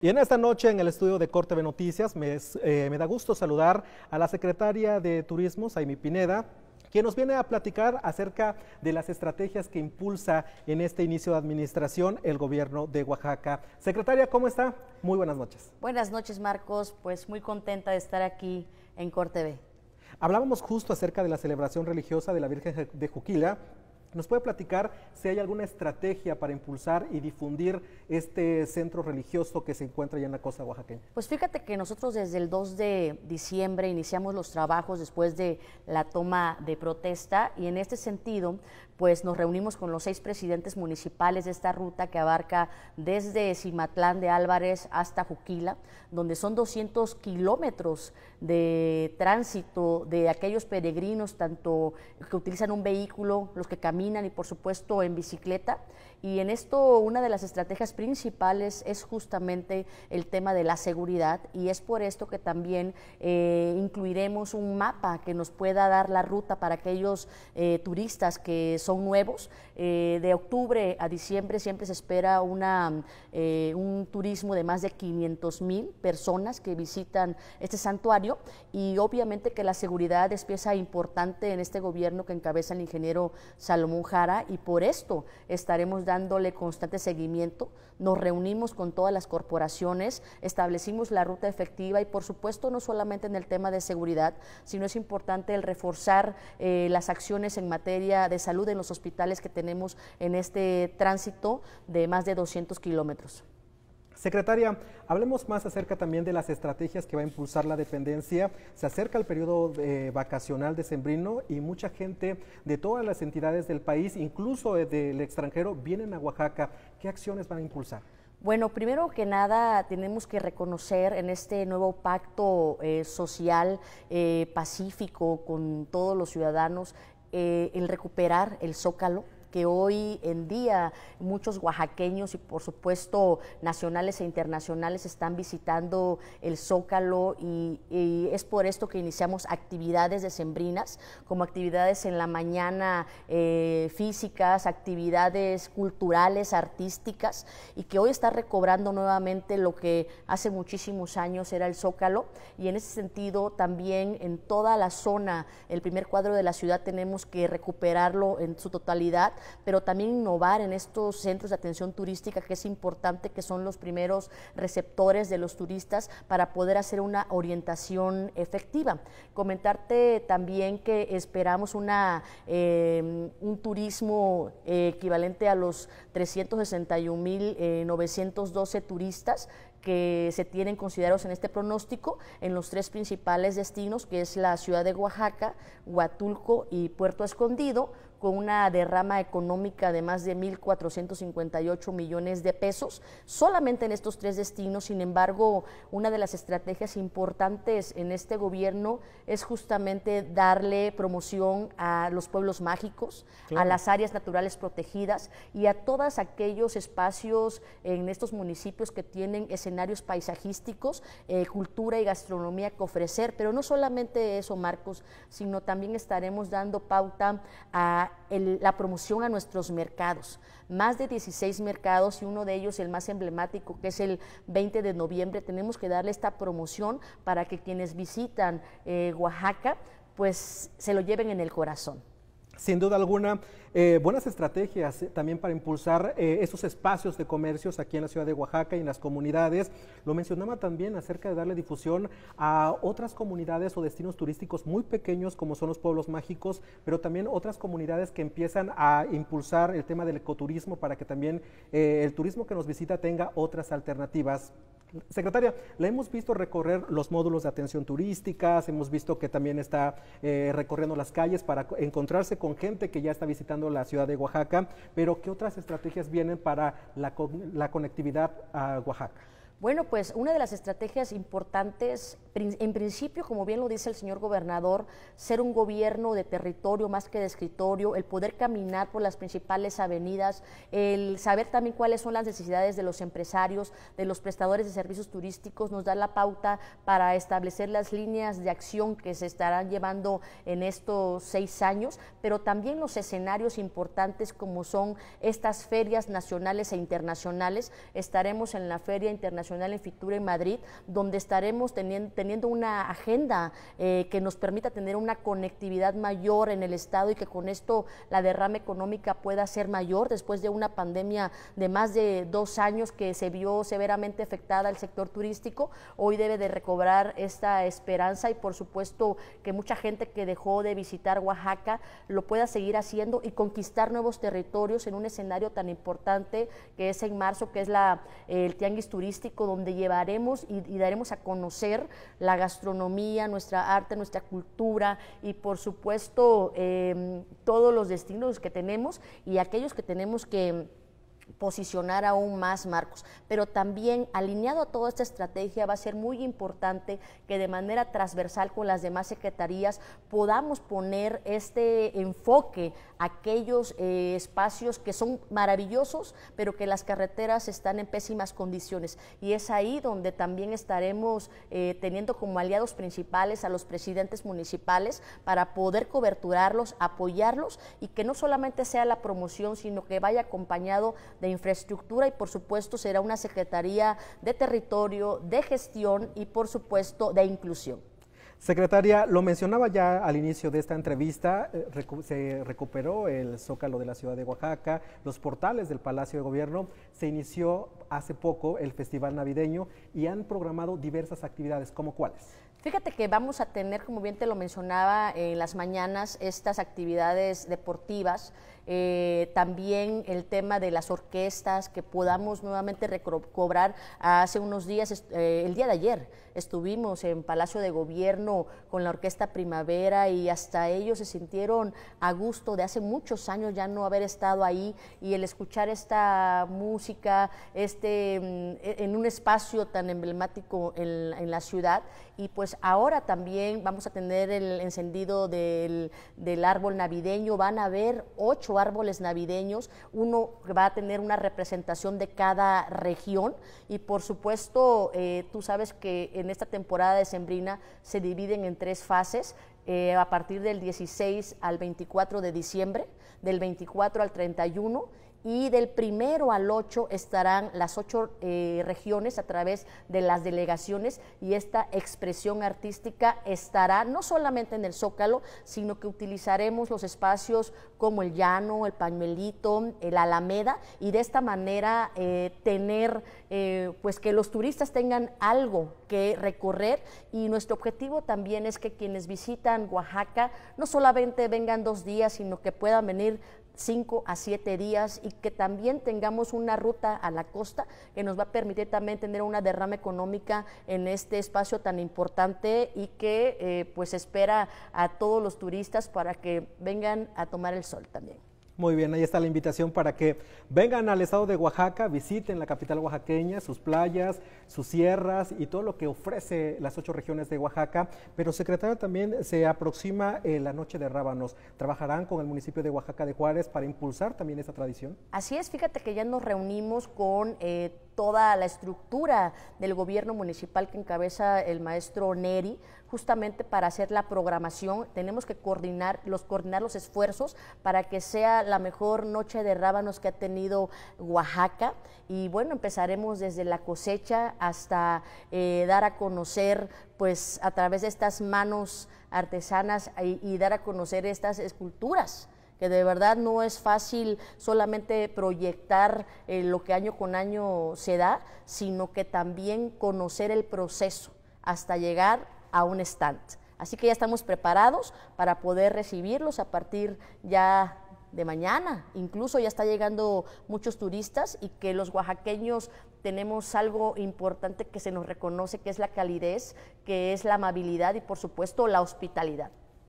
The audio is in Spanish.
Y en esta noche en el estudio de Corte de Noticias me, eh, me, da gusto saludar a la secretaria de Turismo, Saimi Pineda, quien nos viene a platicar acerca de las estrategias que impulsa en este inicio de administración el gobierno de Oaxaca. Secretaria, ¿cómo está? Muy buenas noches. Buenas noches, Marcos. Pues muy contenta de estar aquí en Corte B. Hablábamos justo acerca de la celebración religiosa de la Virgen de Juquila ¿Nos puede platicar si hay alguna estrategia para impulsar y difundir este centro religioso que se encuentra ya en la costa oaxaqueña? Pues fíjate que nosotros desde el 2 de diciembre iniciamos los trabajos después de la toma de protesta y en este sentido pues nos reunimos con los seis presidentes municipales de esta ruta que abarca desde Cimatlán de Álvarez hasta Juquila, donde son 200 kilómetros de tránsito de aquellos peregrinos, tanto que utilizan un vehículo, los que caminan, y por supuesto en bicicleta. Y en esto una de las estrategias principales es justamente el tema de la seguridad y es por esto que también eh, incluiremos un mapa que nos pueda dar la ruta para aquellos eh, turistas que son nuevos. Eh, de octubre a diciembre siempre se espera una, un turismo de más de 500 mil personas que visitan este santuario y obviamente que la seguridad es pieza importante en este gobierno que encabeza el ingeniero Salomón. Mujara y por esto estaremos dándole constante seguimiento. Nos reunimos con todas las corporaciones, establecimos la ruta efectiva y por supuesto no solamente en el tema de seguridad, sino es importante el reforzar eh, las acciones en materia de salud en los hospitales que tenemos en este tránsito de más de 200 kilómetros. Secretaria, hablemos más acerca también de las estrategias que va a impulsar la dependencia. Se acerca el periodo eh, vacacional de Sembrino y mucha gente de todas las entidades del país, incluso del extranjero, vienen a Oaxaca. ¿Qué acciones van a impulsar? Bueno, primero que nada tenemos que reconocer en este nuevo pacto eh, social eh, pacífico con todos los ciudadanos el recuperar el zócalo, que hoy en día muchos oaxaqueños y por supuesto nacionales e internacionales están visitando el Zócalo y, es por esto que iniciamos actividades de Sembrinas, como actividades en la mañana eh, físicas, actividades culturales, artísticas y que hoy está recobrando nuevamente lo que hace muchísimos años era el Zócalo y en ese sentido también en toda la zona, el primer cuadro de la ciudad tenemos que recuperarlo en su totalidad pero también innovar en estos centros de atención turística que es importante, que son los primeros receptores de los turistas para poder hacer una orientación efectiva. Comentarte también que esperamos eh, un turismo eh, equivalente a los 361.912 eh, turistas que se tienen considerados en este pronóstico en los tres principales destinos, que es la ciudad de Oaxaca, Huatulco y Puerto Escondido, con una derrama económica de más de 1.458 millones de pesos solamente en estos tres destinos. Sin embargo, una de las estrategias importantes en este gobierno es justamente darle promoción a los pueblos mágicos, a las áreas naturales protegidas y a todos aquellos espacios en estos municipios que tienen escenarios paisajísticos, eh, cultura y gastronomía que ofrecer. Pero no solamente eso, Marcos, sino también estaremos dando pauta a la, promoción a nuestros mercados. Más de 16 mercados y uno de ellos, el más emblemático, que es el 20 de noviembre, tenemos que darle esta promoción para que quienes visitan eh, Oaxaca, pues se lo lleven en el corazón. Sin duda alguna, eh, buenas estrategias eh, también para impulsar eh, esos espacios de comercios aquí en la ciudad de Oaxaca y en las comunidades. Lo mencionaba también acerca de darle difusión a otras comunidades o destinos turísticos muy pequeños como son los pueblos mágicos, pero también otras comunidades que empiezan a impulsar el tema del ecoturismo para que también el turismo que nos visita tenga otras alternativas. Secretaria, la hemos visto recorrer los módulos de atención turística, hemos visto que también está eh, recorriendo las calles para encontrarse con gente que ya está visitando la ciudad de Oaxaca, pero ¿qué otras estrategias vienen para la, la conectividad a Oaxaca? Bueno, pues una de las estrategias importantes en principio, como bien lo dice el señor gobernador, ser un gobierno de territorio más que de escritorio, el poder caminar por las principales avenidas, el saber también cuáles son las necesidades de los empresarios, de los prestadores de servicios turísticos, nos da la pauta para establecer las líneas de acción que se estarán llevando en estos seis años, pero también los escenarios importantes como son estas ferias nacionales e internacionales. Estaremos en la Feria Internacional en Fitur en Madrid, donde estaremos teniendo teniendo una agenda eh, que nos permita tener una conectividad mayor en el Estado y que con esto la derrama económica pueda ser mayor después de una pandemia de más de dos años que se vio severamente afectada el sector turístico. Hoy debe de recobrar esta esperanza y por supuesto que mucha gente que dejó de visitar Oaxaca lo pueda seguir haciendo y conquistar nuevos territorios en un escenario tan importante que es en marzo, que es la, el Tianguis Turístico, donde llevaremos y daremos a conocer la gastronomía, nuestra arte, nuestra cultura y por supuesto em, todos los destinos que tenemos y aquellos que tenemos que posicionar aún más Marcos. Pero también alineado a toda esta estrategia va a ser muy importante que de manera transversal con las demás secretarías podamos poner este enfoque a aquellos eh, espacios que son maravillosos, pero que las carreteras están en pésimas condiciones. Y es ahí donde también estaremos eh, teniendo como aliados principales a los presidentes municipales para poder coberturarlos, apoyarlos y que no solamente sea la promoción, sino que vaya acompañado de infraestructura y por supuesto será una Secretaría de Territorio, de Gestión y por supuesto de Inclusión. Secretaria, lo mencionaba ya al inicio de esta entrevista, eh, se recuperó el zócalo de la ciudad de Oaxaca, los portales del Palacio de Gobierno, se inició hace poco el Festival Navideño y han programado diversas actividades, ¿cómo cuáles? Fíjate que vamos a tener, como bien te lo mencionaba, en las mañanas estas actividades deportivas, eh, también el tema de las orquestas, que podamos nuevamente recobrar. Hace unos días, eh, el día de ayer, estuvimos en Palacio de Gobierno con la Orquesta Primavera y hasta ellos se sintieron a gusto de hace muchos años ya no haber estado ahí y el escuchar esta música este, mm, e-, en un espacio tan emblemático en, en la ciudad y pues pues, ahora también vamos a tener el encendido del, árbol navideño, van a haber ocho árboles navideños, uno va a tener una representación de cada región y por supuesto eh, tú sabes que en esta temporada de Sembrina se dividen en tres fases, eh, a partir del 16 al 24 de diciembre, del 24 al 31 y del primero al ocho estarán las ocho eh, regiones a través de las delegaciones y esta expresión artística estará no solamente en el Zócalo, sino que utilizaremos los espacios como el Llano, el Pañuelito, el Alameda y de esta manera eh, tener eh, pues que los turistas tengan algo que recorrer y nuestro objetivo también es que quienes visitan Oaxaca no solamente vengan dos días, sino que puedan venir 5 a siete días y que también tengamos una ruta a la costa que nos va a permitir también tener una derrama económica en este espacio tan importante y que eh, pues espera a todos los turistas para que vengan a tomar el sol también. Muy bien, ahí está la invitación para que vengan al estado de Oaxaca, visiten la capital oaxaqueña, sus playas, sus sierras y todo lo que ofrece las ocho regiones de Oaxaca. Pero, secretario, también se aproxima eh, la Noche de Rábanos. ¿Trabajarán con el municipio de Oaxaca de Juárez para impulsar también esta tradición? Así es, fíjate que ya nos reunimos con eh, toda la estructura del gobierno municipal que encabeza el maestro Neri, justamente para hacer la programación. Tenemos que coordinar los, coordinar los esfuerzos para que sea la mejor noche de rábanos que ha tenido Oaxaca. Y bueno, empezaremos desde la cosecha hasta eh, dar a conocer, pues a través de estas manos artesanas y dar a conocer estas esculturas que de verdad no es fácil solamente proyectar eh, lo que año con año se da, sino que también conocer el proceso hasta llegar a un stand. Así que ya estamos preparados para poder recibirlos a partir ya de mañana. Incluso ya está llegando muchos turistas y que los oaxaqueños tenemos algo importante que se nos reconoce, que es la calidez, que es la amabilidad y por supuesto la hospitalidad.